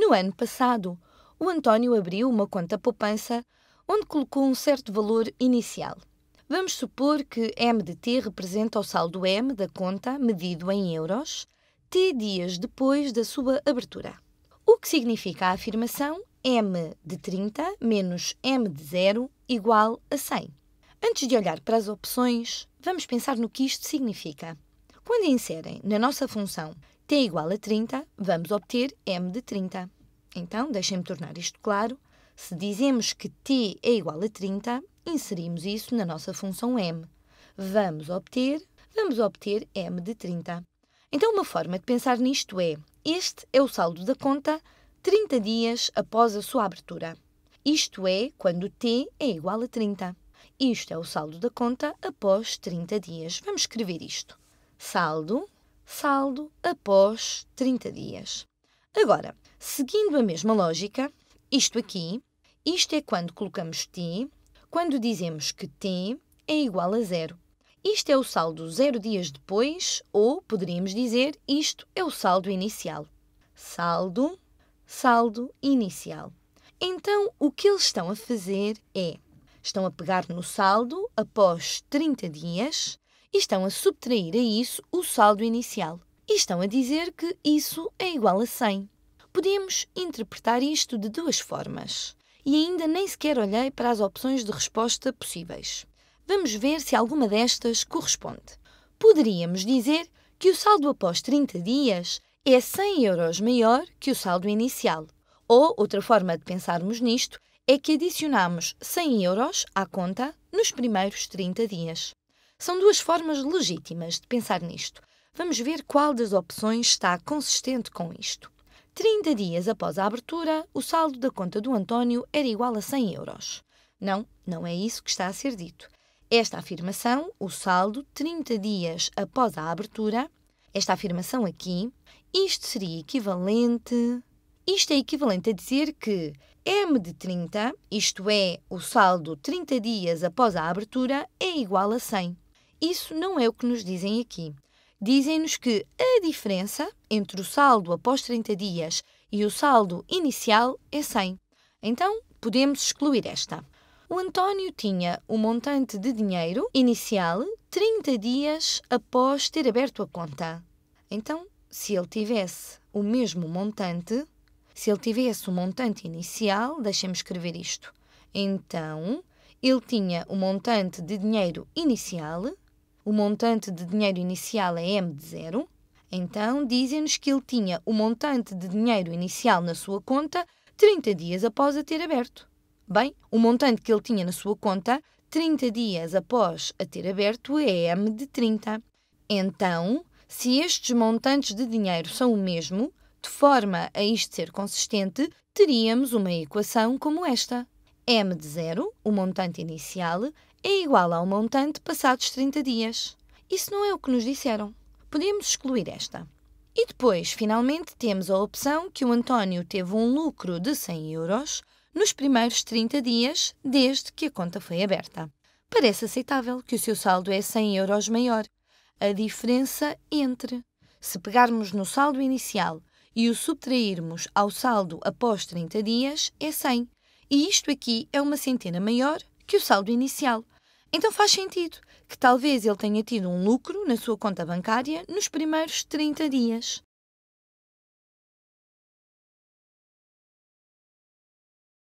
No ano passado, o António abriu uma conta poupança onde colocou um certo valor inicial. Vamos supor que M de T representa o saldo M da conta medido em euros T dias depois da sua abertura. O que significa a afirmação M de 30 menos M de 0 igual a 100. Antes de olhar para as opções, vamos pensar no que isto significa. Quando inserem na nossa função t igual a 30, vamos obter m de 30. Então, deixem-me tornar isto claro. Se dizemos que t é igual a 30, inserimos isso na nossa função m. Vamos obter, vamos obter m de 30. Então, uma forma de pensar nisto é: este é o saldo da conta 30 dias após a sua abertura. Isto é quando t é igual a 30. Isto é o saldo da conta após 30 dias. Vamos escrever isto. Saldo saldo após 30 dias. Agora, seguindo a mesma lógica, isto aqui, isto é quando colocamos T, quando dizemos que T é igual a zero. Isto é o saldo zero dias depois, ou poderíamos dizer isto é o saldo inicial. Saldo, saldo inicial. Então, o que eles estão a fazer é: estão a pegar no saldo após 30 dias e estão a subtrair a isso o saldo inicial. E estão a dizer que isso é igual a 100. Podemos interpretar isto de duas formas. E ainda nem sequer olhei para as opções de resposta possíveis. Vamos ver se alguma destas corresponde. Poderíamos dizer que o saldo após 30 dias é 100 euros maior que o saldo inicial. Ou, outra forma de pensarmos nisto, é que adicionamos 100 euros à conta nos primeiros 30 dias. São duas formas legítimas de pensar nisto. Vamos ver qual das opções está consistente com isto. 30 dias após a abertura, o saldo da conta do António era igual a 100 euros. Não, não é isso que está a ser dito. Esta afirmação, o saldo 30 dias após a abertura, esta afirmação aqui, isto seria equivalente. Isto é equivalente a dizer que M de 30, isto é, o saldo 30 dias após a abertura, é igual a 100. Isso não é o que nos dizem aqui. Dizem-nos que a diferença entre o saldo após 30 dias e o saldo inicial é 100. Então, podemos excluir esta. O António tinha o um montante de dinheiro inicial 30 dias após ter aberto a conta. Então, se ele tivesse o mesmo montante, se ele tivesse o um montante inicial, deixem-me escrever isto. Então, ele tinha o um montante de dinheiro inicial o montante de dinheiro inicial é M de zero, então dizem-nos que ele tinha o montante de dinheiro inicial na sua conta 30 dias após a ter aberto. Bem, o montante que ele tinha na sua conta 30 dias após a ter aberto é M de 30. Então, se estes montantes de dinheiro são o mesmo, de forma a isto ser consistente, teríamos uma equação como esta. M de zero, o montante inicial, é igual ao montante passados 30 dias. Isso não é o que nos disseram. Podemos excluir esta. E depois, finalmente, temos a opção que o António teve um lucro de 100 euros nos primeiros 30 dias desde que a conta foi aberta. Parece aceitável que o seu saldo é 100 euros maior. A diferença entre, se pegarmos no saldo inicial e o subtrairmos ao saldo após 30 dias, é 100. E isto aqui é uma centena maior que o saldo inicial. Então faz sentido que talvez ele tenha tido um lucro na sua conta bancária nos primeiros 30 dias.